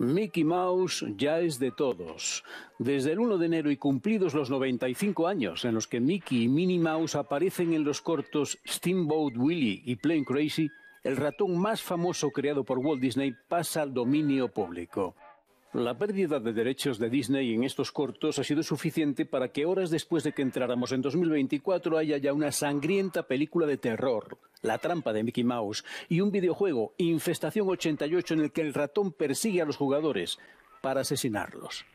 Mickey Mouse ya es de todos. Desde el 1 de enero y cumplidos los 95 años en los que Mickey y Minnie Mouse aparecen en los cortos Steamboat Willie y Plane Crazy, el ratón más famoso creado por Walt Disney pasa al dominio público. La pérdida de derechos de Disney en estos cortos ha sido suficiente para que horas después de que entráramos en 2024 haya ya una sangrienta película de terror la trampa de Mickey Mouse y un videojuego, Infestación 88, en el que el ratón persigue a los jugadores para asesinarlos.